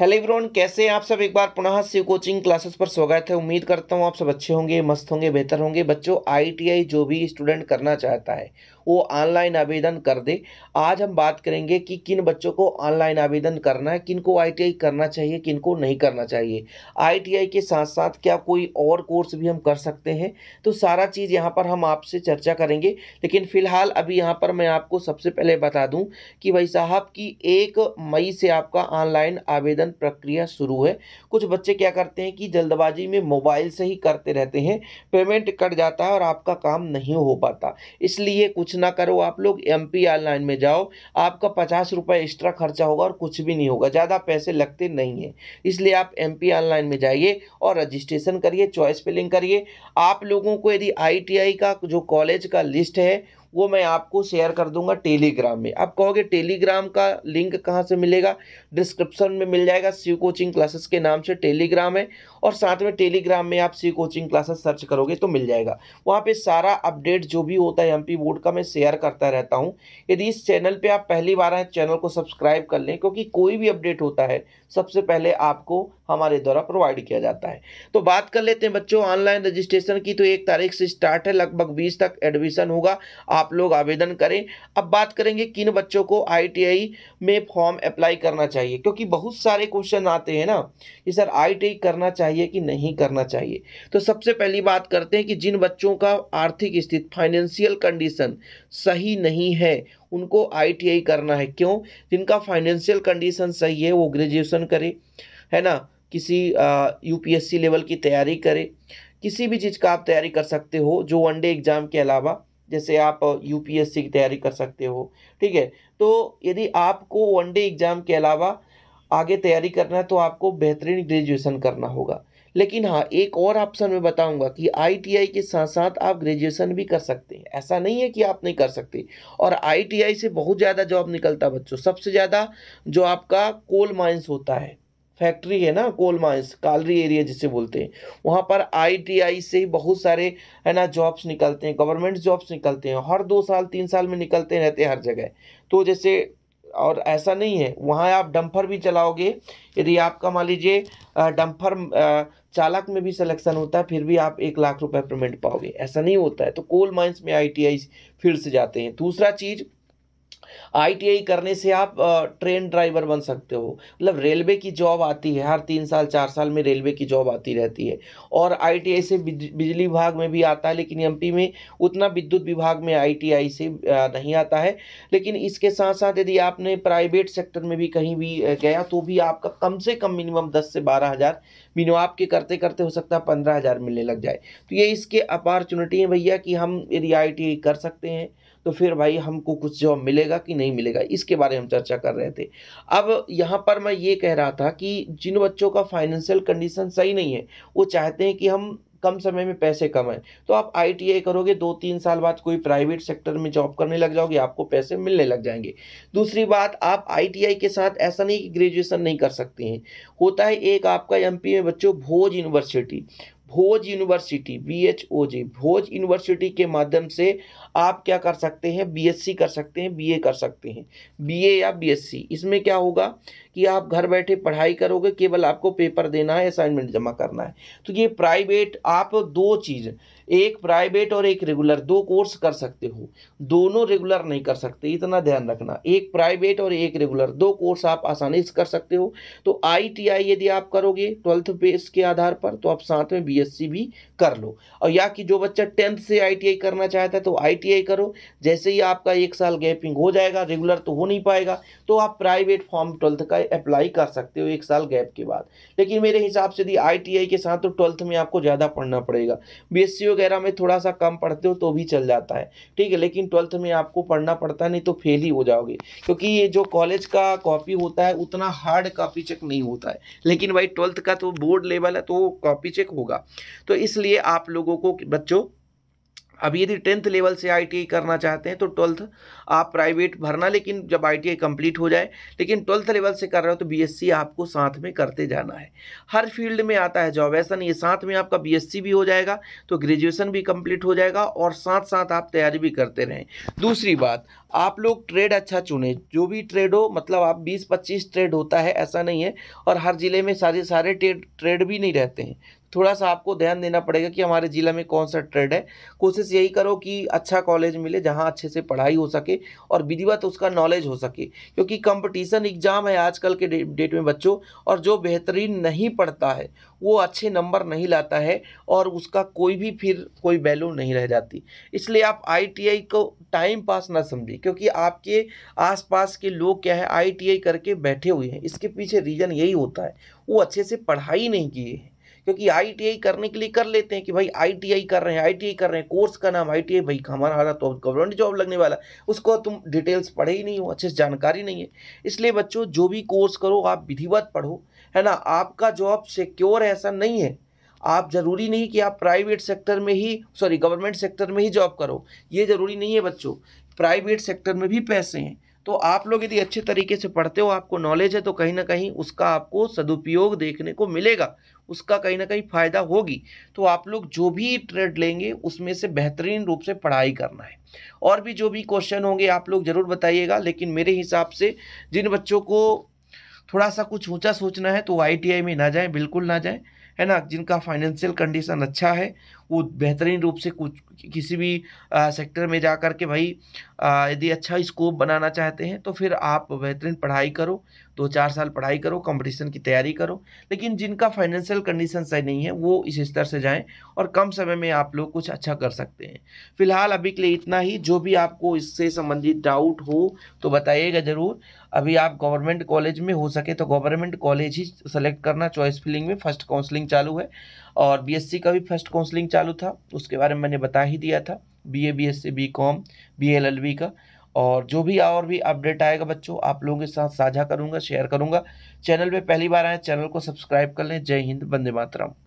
hello everyone कैसे हैं आप सब एक बार पुनः से कोचिंग क्लासेस पर स्वागत है उम्मीद करता हूं आप सब अच्छे होंगे मस्त होंगे बेहतर होंगे बच्चों आईटीआई जो भी स्टूडेंट करना चाहता है वो ऑनलाइन आवेदन कर दे आज हम बात करेंगे कि किन बच्चों को ऑनलाइन आवेदन करना है किन को आई करना चाहिए किन को नहीं करना चाहिए आई के साथ साथ क्या कोई और कोर्स भी हम कर सकते हैं तो सारा चीज़ यहाँ पर हम आपसे चर्चा करेंगे लेकिन फ़िलहाल अभी यहाँ पर मैं आपको सबसे पहले बता दूँ कि भाई साहब की एक मई से आपका ऑनलाइन आवेदन प्रक्रिया शुरू है कुछ बच्चे क्या करते हैं कि जल्दबाजी में मोबाइल से ही करते रहते हैं पेमेंट कट जाता है और आपका काम नहीं हो पाता इसलिए कुछ कुछ ना करो आप लोग एम पी आर लाइन में जाओ आपका पचास रुपये एक्स्ट्रा खर्चा होगा और कुछ भी नहीं होगा ज़्यादा पैसे लगते नहीं हैं इसलिए आप एम पी आर लाइन में जाइए और रजिस्ट्रेशन करिए चॉइस फिलिंग करिए आप लोगों को यदि आई टी आई का जो कॉलेज का लिस्ट है वो मैं आपको शेयर कर दूंगा टेलीग्राम में आप कहोगे टेलीग्राम का लिंक कहाँ से मिलेगा डिस्क्रिप्शन में मिल जाएगा सी कोचिंग क्लासेस के नाम से टेलीग्राम है और साथ में टेलीग्राम में आप सी कोचिंग क्लासेस सर्च करोगे तो मिल जाएगा वहाँ पर सारा अपडेट जो भी होता है एम बोर्ड का मैं शेयर करता रहता हूँ यदि इस चैनल पर आप पहली बार आए चैनल को सब्सक्राइब कर लें क्योंकि कोई भी अपडेट होता है सबसे पहले आपको हमारे द्वारा प्रोवाइड किया जाता है तो बात कर लेते हैं बच्चों ऑनलाइन रजिस्ट्रेशन की तो एक तारीख से स्टार्ट है लगभग बीस तक एडमिशन होगा आप आप लोग आवेदन करें अब बात करेंगे किन बच्चों को आईटीआई में फॉर्म अप्लाई करना चाहिए क्योंकि बहुत सारे क्वेश्चन आते हैं ना कि सर आईटीआई करना चाहिए कि नहीं करना चाहिए तो सबसे पहली बात करते हैं कि जिन बच्चों का आर्थिक स्थिति फाइनेंशियल कंडीशन सही नहीं है उनको आई करना है क्यों जिनका फाइनेंशियल कंडीशन सही है वो ग्रेजुएशन करे है ना किसी यूपीएससी लेवल की तैयारी करे किसी भी चीज़ का आप तैयारी कर सकते हो जो वनडे एग्ज़ाम के अलावा जैसे आप यूपीएससी की तैयारी कर सकते हो ठीक है तो यदि आपको वन डे एग्ज़ाम के अलावा आगे तैयारी करना है तो आपको बेहतरीन ग्रेजुएसन करना होगा लेकिन हाँ एक और ऑप्शन में बताऊंगा कि आईटीआई के साथ साथ आप ग्रेजुएशन भी कर सकते हैं ऐसा नहीं है कि आप नहीं कर सकते और आईटीआई से बहुत ज़्यादा जॉब निकलता बच्चों सबसे ज़्यादा जो आपका कोल माइंस होता है फैक्ट्री है ना कोल माइंस कालरी एरिया जिसे बोलते हैं वहाँ पर आईटीआई से बहुत सारे है ना जॉब्स निकलते हैं गवर्नमेंट जॉब्स निकलते हैं हर दो साल तीन साल में निकलते रहते हैं हर जगह तो जैसे और ऐसा नहीं है वहाँ आप डंफर भी चलाओगे यदि आपका मान लीजिए डंफर चालक में भी सिलेक्शन होता है फिर भी आप एक लाख रुपये पेमेंट पाओगे ऐसा नहीं होता है तो कोल माइंस में आई फील्ड से जाते हैं दूसरा चीज़ आईटीआई करने से आप ट्रेन ड्राइवर बन सकते हो मतलब रेलवे की जॉब आती है हर तीन साल चार साल में रेलवे की जॉब आती रहती है और आईटीआई से बिजली विभाग में भी आता है लेकिन एमपी में उतना विद्युत विभाग में आईटीआई से नहीं आता है लेकिन इसके साथ साथ यदि आपने प्राइवेट सेक्टर में भी कहीं भी गया तो भी आपका कम से कम मिनिमम दस से बारह हज़ार मिनिमम आपके करते करते हो सकता है पंद्रह हज़ार मिलने लग जाए तो ये इसके अपॉर्चुनिटी है भैया कि हम यदि आई कर सकते हैं तो फिर भाई हमको कुछ जॉब मिलेगा कि नहीं मिलेगा इसके बारे में हम चर्चा कर रहे थे अब यहाँ पर मैं ये कह रहा था कि जिन बच्चों का फाइनेंशियल कंडीशन सही नहीं है वो चाहते हैं कि हम कम समय में पैसे कमाएं तो आप आई करोगे दो तीन साल बाद कोई प्राइवेट सेक्टर में जॉब करने लग जाओगे आपको पैसे मिलने लग जाएंगे दूसरी बात आप आई के साथ ऐसा नहीं कि ग्रेजुएसन नहीं कर सकते हैं होता है एक आपका एम में बच्चों Bhoj university Bhoj university B H O J Bhoj university के माध्यम से आप क्या कर सकते हैं बी एस सी कर सकते हैं बी ए कर सकते हैं बी ए या बी एस सी इसमें क्या होगा कि आप घर बैठे पढ़ाई करोगे केवल आपको पेपर देना है असाइनमेंट जमा करना है तो ये प्राइवेट आप दो चीज़ एक प्राइवेट और एक रेगुलर दो कोर्स कर सकते हो दोनों रेगुलर नहीं कर सकते इतना ध्यान रखना एक प्राइवेट और एक रेगुलर दो कोर्स आप आसानी से कर सकते हो तो आईटीआई यदि आप करोगे ट्वेल्थ बेस के आधार पर तो आप साथ में बीएससी भी कर लो और या कि जो बच्चा टेंथ से आईटीआई करना चाहता है तो आईटीआई करो जैसे ही आपका एक साल गैपिंग हो जाएगा रेगुलर तो हो नहीं पाएगा तो आप प्राइवेट फॉर्म ट्वेल्थ का अप्लाई कर सकते हो एक साल गैप के बाद लेकिन मेरे हिसाब से यदि आई के साथ तो ट्वेल्थ में आपको ज़्यादा पढ़ना पड़ेगा बी वगैरह में थोड़ा सा कम पढ़ते हो तो भी चल जाता है ठीक है लेकिन ट्वेल्थ में आपको पढ़ना पड़ता नहीं तो फेल ही हो जाओगे क्योंकि ये जो कॉलेज का कॉपी होता है उतना हार्ड कॉपी चेक नहीं होता है लेकिन भाई ट्वेल्थ का तो बोर्ड लेवल है तो कॉपी चेक होगा तो इसलिए आप लोगों को बच्चों अब यदि टेंथ लेवल से आई करना चाहते हैं तो ट्वेल्थ आप प्राइवेट भरना लेकिन जब आई कंप्लीट हो जाए लेकिन ट्वेल्थ लेवल से कर रहे हो तो बीएससी आपको साथ में करते जाना है हर फील्ड में आता है जॉब ऐसा नहीं है साथ में आपका बीएससी भी हो जाएगा तो ग्रेजुएसन भी कंप्लीट हो जाएगा और साथ साथ आप तैयारी भी करते रहें दूसरी बात आप लोग ट्रेड अच्छा चुने जो भी ट्रेड हो मतलब आप बीस पच्चीस ट्रेड होता है ऐसा नहीं है और हर ज़िले में सारे सारे ट्रेड भी नहीं रहते हैं थोड़ा सा आपको ध्यान देना पड़ेगा कि हमारे ज़िला में कौन सा ट्रेड है कोशिश यही करो कि अच्छा कॉलेज मिले जहाँ अच्छे से पढ़ाई हो सके और विधिवत उसका नॉलेज हो सके क्योंकि कंपटीशन एग्ज़ाम है आजकल के डेट में बच्चों और जो बेहतरीन नहीं पढ़ता है वो अच्छे नंबर नहीं लाता है और उसका कोई भी फिर कोई वैल्यू नहीं रह जाती इसलिए आप आईटीआई को टाइम पास ना समझिए क्योंकि आपके आसपास के लोग क्या है आईटीआई करके बैठे हुए हैं इसके पीछे रीज़न यही होता है वो अच्छे से पढ़ाई नहीं किए हैं क्योंकि आई करने के लिए कर लेते हैं कि भाई आई कर रहे हैं आई कर रहे हैं कोर्स का नाम आई भाई हमारा हमारा तो गवर्नमेंट जॉब लगने वाला उसको तुम डिटेल्स पढ़े ही नहीं हो अच्छे से जानकारी नहीं है इसलिए बच्चों जो भी कोर्स करो आप विधिवत पढ़ो है ना आपका जॉब सिक्योर ऐसा नहीं है आप ज़रूरी नहीं कि आप प्राइवेट सेक्टर में ही सॉरी गवर्नमेंट सेक्टर में ही जॉब करो ये ज़रूरी नहीं है बच्चों प्राइवेट सेक्टर में भी पैसे हैं तो आप लोग यदि अच्छे तरीके से पढ़ते हो आपको नॉलेज है तो कहीं ना कहीं उसका आपको सदुपयोग देखने को मिलेगा उसका कहीं ना कहीं फ़ायदा होगी तो आप लोग जो भी ट्रेड लेंगे उसमें से बेहतरीन रूप से पढ़ाई करना है और भी जो भी क्वेश्चन होंगे आप लोग ज़रूर बताइएगा लेकिन मेरे हिसाब से जिन बच्चों को थोड़ा सा कुछ ऊँचा सोचना है तो आई में ना जाएँ बिल्कुल ना जाएँ है ना जिनका फाइनेंशियल कंडीशन अच्छा है वो बेहतरीन रूप से कुछ किसी भी आ, सेक्टर में जा कर के भाई यदि अच्छा स्कोप बनाना चाहते हैं तो फिर आप बेहतरीन पढ़ाई करो दो चार साल पढ़ाई करो कंपटीशन की तैयारी करो लेकिन जिनका फाइनेंशियल कंडीशन सही नहीं है वो इस स्तर से जाएं और कम समय में आप लोग कुछ अच्छा कर सकते हैं फिलहाल अभी के लिए इतना ही जो भी आपको इससे संबंधित डाउट हो तो बताइएगा ज़रूर अभी आप गवर्नमेंट कॉलेज में हो सके तो गवर्नमेंट कॉलेज ही सेलेक्ट करना चॉइस फिलिंग में फर्स्ट काउंसलिंग चालू है और बीएससी का भी फर्स्ट काउंसलिंग चालू था उसके बारे में मैंने बता ही दिया था बीए बीएससी बीकॉम बीएलएलबी का और जो भी और भी अपडेट आएगा बच्चों आप लोगों के साथ साझा करूंगा शेयर करूंगा चैनल पे पहली बार आए चैनल को सब्सक्राइब कर लें जय हिंद वंदे मातरम